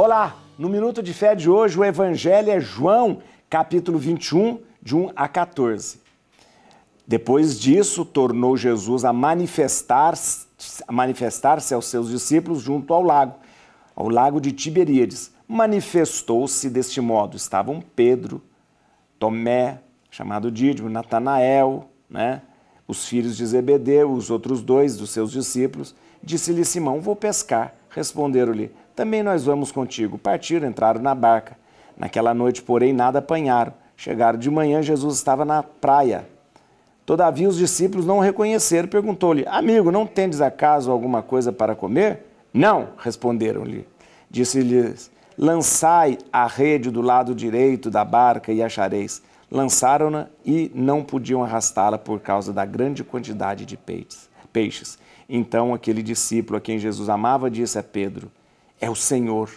Olá, no Minuto de Fé de hoje o Evangelho é João, capítulo 21, de 1 a 14. Depois disso, tornou Jesus a manifestar-se manifestar aos seus discípulos junto ao lago, ao lago de Tiberíades. Manifestou-se deste modo: estavam Pedro, Tomé, chamado Dídimo, Natanael, né? os filhos de Zebedeu, os outros dois dos seus discípulos. Disse-lhe Simão: Vou pescar. Responderam-lhe: Também nós vamos contigo. Partiram, entraram na barca. Naquela noite, porém, nada apanharam. Chegaram de manhã, Jesus estava na praia. Todavia, os discípulos não o reconheceram. Perguntou-lhe: Amigo, não tendes acaso alguma coisa para comer? Não, responderam-lhe. Disse-lhes: Lançai a rede do lado direito da barca e achareis. Lançaram-na e não podiam arrastá-la por causa da grande quantidade de peixes peixes. Então aquele discípulo a quem Jesus amava disse a Pedro: É o Senhor.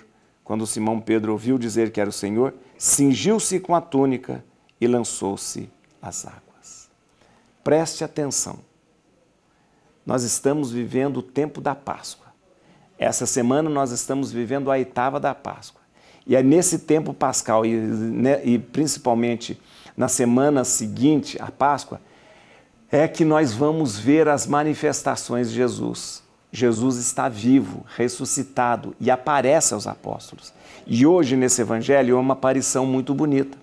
Quando Simão Pedro ouviu dizer que era o Senhor, cingiu-se com a túnica e lançou-se às águas. Preste atenção. Nós estamos vivendo o tempo da Páscoa. Essa semana nós estamos vivendo a oitava da Páscoa. E é nesse tempo pascal, e, né, e principalmente na semana seguinte à Páscoa, é que nós vamos ver as manifestações de Jesus. Jesus está vivo, ressuscitado e aparece aos apóstolos. E hoje nesse evangelho é uma aparição muito bonita,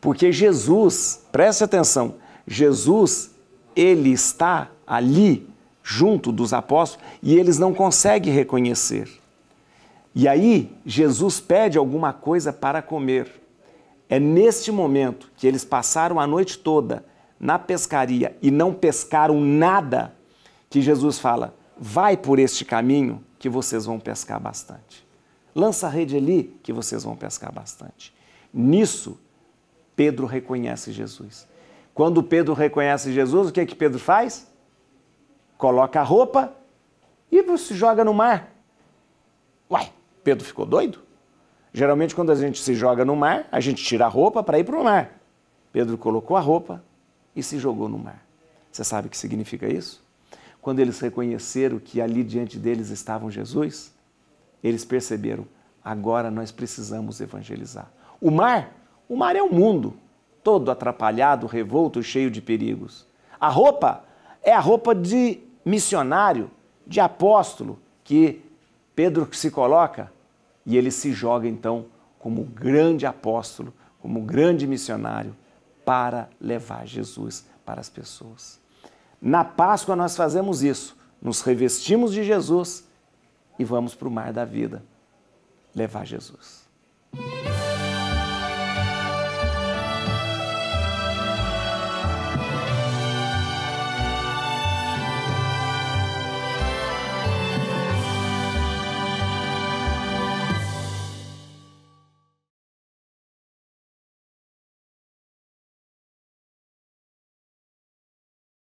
porque Jesus, preste atenção, Jesus, ele está ali junto dos apóstolos e eles não conseguem reconhecer. E aí Jesus pede alguma coisa para comer. É neste momento que eles passaram a noite toda na pescaria e não pescaram nada, que Jesus fala: vai por este caminho que vocês vão pescar bastante. Lança a rede ali que vocês vão pescar bastante. Nisso, Pedro reconhece Jesus. Quando Pedro reconhece Jesus, o que é que Pedro faz? Coloca a roupa e se joga no mar. Uai, Pedro ficou doido? Geralmente, quando a gente se joga no mar, a gente tira a roupa para ir para o mar. Pedro colocou a roupa, e se jogou no mar. Você sabe o que significa isso? Quando eles reconheceram que ali diante deles estavam Jesus, eles perceberam: agora nós precisamos evangelizar. O mar, o mar é o mundo, todo atrapalhado, revolto, cheio de perigos. A roupa é a roupa de missionário, de apóstolo que Pedro se coloca e ele se joga então como grande apóstolo, como grande missionário para levar Jesus para as pessoas. Na Páscoa nós fazemos isso, nos revestimos de Jesus e vamos para o mar da vida levar Jesus.